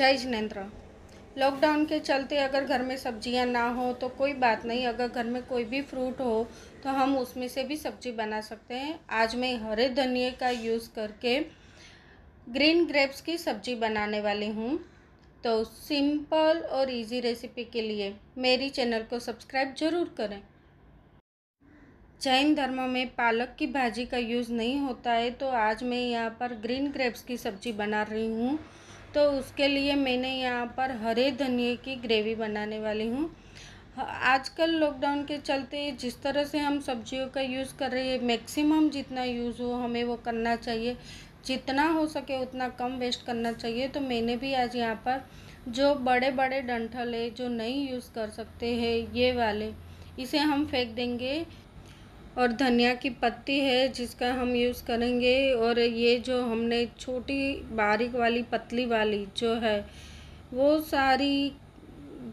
जय जिनेन्द्र लॉकडाउन के चलते अगर घर में सब्जियां ना हो तो कोई बात नहीं अगर घर में कोई भी फ्रूट हो तो हम उसमें से भी सब्जी बना सकते हैं आज मैं हरे धनिए का यूज़ करके ग्रीन ग्रेप्स की सब्जी बनाने वाली हूँ तो सिंपल और इजी रेसिपी के लिए मेरी चैनल को सब्सक्राइब जरूर करें जैन धर्म में पालक की भाजी का यूज़ नहीं होता है तो आज मैं यहाँ पर ग्रीन ग्रेप्स की सब्जी बना रही हूँ तो उसके लिए मैंने यहाँ पर हरे धनिए की ग्रेवी बनाने वाली हूँ आजकल लॉकडाउन के चलते जिस तरह से हम सब्जियों का यूज़ कर रहे हैं मैक्सिमम जितना यूज़ हो हमें वो करना चाहिए जितना हो सके उतना कम वेस्ट करना चाहिए तो मैंने भी आज यहाँ पर जो बड़े बड़े डंठल है जो नहीं यूज़ कर सकते हैं ये वाले इसे हम फेंक देंगे और धनिया की पत्ती है जिसका हम यूज़ करेंगे और ये जो हमने छोटी बारीक वाली पतली वाली जो है वो सारी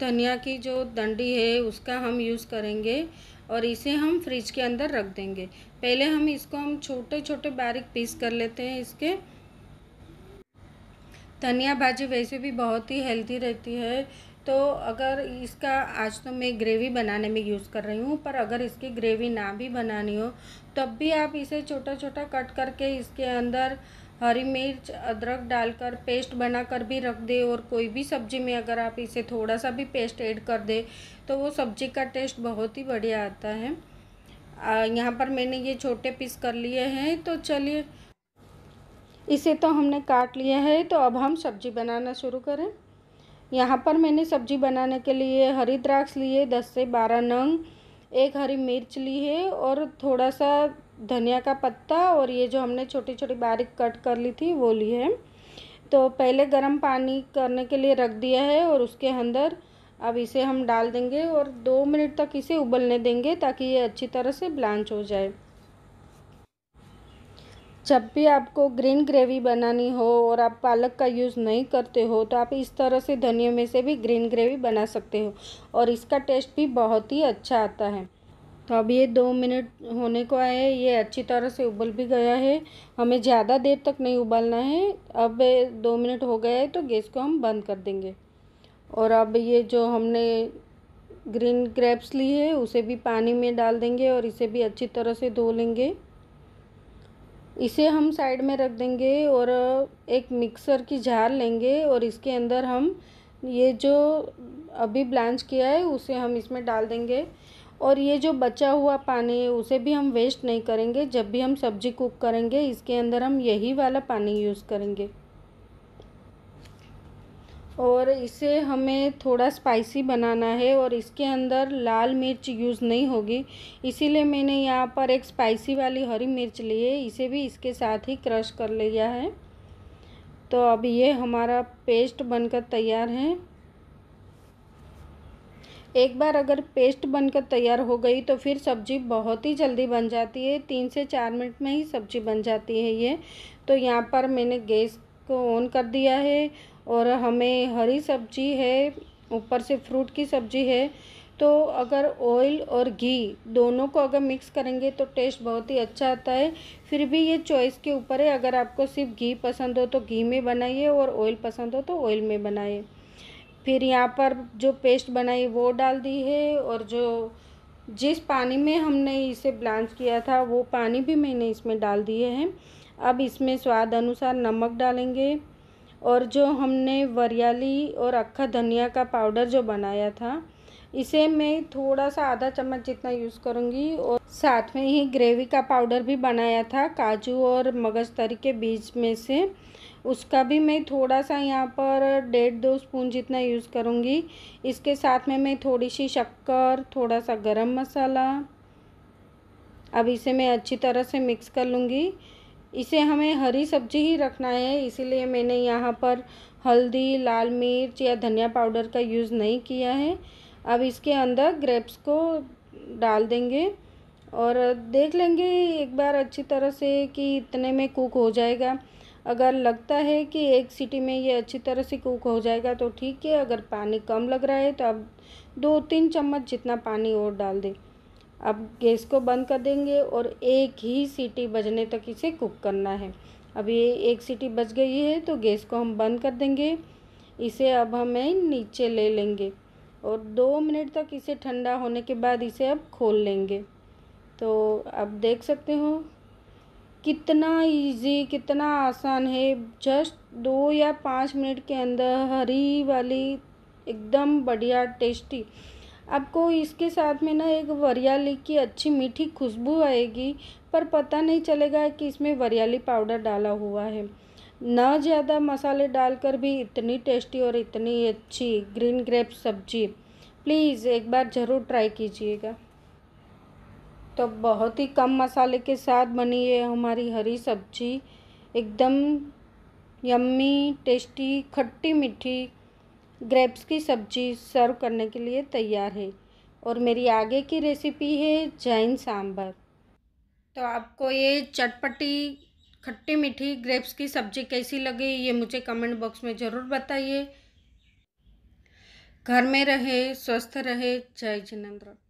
धनिया की जो डंडी है उसका हम यूज़ करेंगे और इसे हम फ्रिज के अंदर रख देंगे पहले हम इसको हम छोटे छोटे बारीक पीस कर लेते हैं इसके धनिया भाजी वैसे भी बहुत ही हेल्दी रहती है तो अगर इसका आज तो मैं ग्रेवी बनाने में यूज़ कर रही हूँ पर अगर इसकी ग्रेवी ना भी बनानी हो तब भी आप इसे छोटा छोटा कट करके इसके अंदर हरी मिर्च अदरक डालकर पेस्ट बनाकर भी रख दे और कोई भी सब्ज़ी में अगर आप इसे थोड़ा सा भी पेस्ट ऐड कर दे तो वो सब्ज़ी का टेस्ट बहुत ही बढ़िया आता है यहाँ पर मैंने ये छोटे पीस कर लिए हैं तो चलिए इसे तो हमने काट लिया है तो अब हम सब्ज़ी बनाना शुरू करें यहाँ पर मैंने सब्जी बनाने के लिए हरी द्राक्ष ली है दस से बारह नंग एक हरी मिर्च ली है और थोड़ा सा धनिया का पत्ता और ये जो हमने छोटी छोटी बारीक कट कर ली थी वो ली है तो पहले गर्म पानी करने के लिए रख दिया है और उसके अंदर अब इसे हम डाल देंगे और दो मिनट तक इसे उबलने देंगे ताकि ये अच्छी तरह से ब्लांच हो जाए जब भी आपको ग्रीन ग्रेवी बनानी हो और आप पालक का यूज़ नहीं करते हो तो आप इस तरह से धनिया में से भी ग्रीन ग्रेवी बना सकते हो और इसका टेस्ट भी बहुत ही अच्छा आता है तो अब ये दो मिनट होने को आए है ये अच्छी तरह से उबल भी गया है हमें ज़्यादा देर तक नहीं उबालना है अब दो मिनट हो गया है तो गैस को हम बंद कर देंगे और अब ये जो हमने ग्रीन ग्रेप्स ली है उसे भी पानी में डाल देंगे और इसे भी अच्छी तरह से धो लेंगे इसे हम साइड में रख देंगे और एक मिक्सर की जार लेंगे और इसके अंदर हम ये जो अभी ब्लांच किया है उसे हम इसमें डाल देंगे और ये जो बचा हुआ पानी है उसे भी हम वेस्ट नहीं करेंगे जब भी हम सब्ज़ी कुक करेंगे इसके अंदर हम यही वाला पानी यूज़ करेंगे और इसे हमें थोड़ा स्पाइसी बनाना है और इसके अंदर लाल मिर्च यूज़ नहीं होगी इसीलिए मैंने यहाँ पर एक स्पाइसी वाली हरी मिर्च ली है इसे भी इसके साथ ही क्रश कर लिया है तो अब ये हमारा पेस्ट बनकर तैयार है एक बार अगर पेस्ट बनकर तैयार हो गई तो फिर सब्ज़ी बहुत ही जल्दी बन जाती है तीन से चार मिनट में ही सब्ज़ी बन जाती है ये तो यहाँ पर मैंने गैस को ऑन कर दिया है और हमें हरी सब्जी है ऊपर से फ्रूट की सब्जी है तो अगर ऑयल और घी दोनों को अगर मिक्स करेंगे तो टेस्ट बहुत ही अच्छा आता है फिर भी ये चॉइस के ऊपर है अगर आपको सिर्फ घी पसंद हो तो घी में बनाइए और ऑयल पसंद हो तो ऑयल में बनाइए फिर यहाँ पर जो पेस्ट बनाई वो डाल दी है और जो जिस पानी में हमने इसे ब्लांच किया था वो पानी भी मैंने इसमें डाल दिए हैं अब इसमें स्वाद अनुसार नमक डालेंगे और जो हमने वरियाली और अक्खा धनिया का पाउडर जो बनाया था इसे मैं थोड़ा सा आधा चम्मच जितना यूज़ करूँगी और साथ में ही ग्रेवी का पाउडर भी बनाया था काजू और मगजतरी के बीज में से उसका भी मैं थोड़ा सा यहाँ पर डेढ़ दो स्पून जितना यूज़ करूँगी इसके साथ में मैं थोड़ी सी शक्कर थोड़ा सा गरम मसाला अब इसे मैं अच्छी तरह से मिक्स कर लूँगी इसे हमें हरी सब्जी ही रखना है इसीलिए मैंने यहाँ पर हल्दी लाल मिर्च या धनिया पाउडर का यूज़ नहीं किया है अब इसके अंदर ग्रेप्स को डाल देंगे और देख लेंगे एक बार अच्छी तरह से कि इतने में कुक हो जाएगा अगर लगता है कि एक सीटी में ये अच्छी तरह से कुक हो जाएगा तो ठीक है अगर पानी कम लग रहा है तो अब दो तीन चम्मच जितना पानी और डाल दें अब गैस को बंद कर देंगे और एक ही सीटी बजने तक इसे कुक करना है अब ये एक सीटी बज गई है तो गैस को हम बंद कर देंगे इसे अब हमें नीचे ले लेंगे और दो मिनट तक इसे ठंडा होने के बाद इसे अब खोल लेंगे तो अब देख सकते हो कितना इजी कितना आसान है जस्ट दो या पाँच मिनट के अंदर हरी वाली एकदम बढ़िया टेस्टी आपको इसके साथ में ना एक वरियाली की अच्छी मीठी खुशबू आएगी पर पता नहीं चलेगा कि इसमें वरियाली पाउडर डाला हुआ है ना ज़्यादा मसाले डालकर भी इतनी टेस्टी और इतनी अच्छी ग्रीन ग्रेप सब्जी प्लीज़ एक बार ज़रूर ट्राई कीजिएगा तो बहुत ही कम मसाले के साथ बनी है हमारी हरी सब्जी एकदम यम्मी टेस्टी खट्टी मीठी ग्रेप्स की सब्ज़ी सर्व करने के लिए तैयार है और मेरी आगे की रेसिपी है जैन सांभर तो आपको ये चटपटी खट्टी मीठी ग्रेप्स की सब्ज़ी कैसी लगी ये मुझे कमेंट बॉक्स में ज़रूर बताइए घर में रहे स्वस्थ रहे जय जिनेन्द्र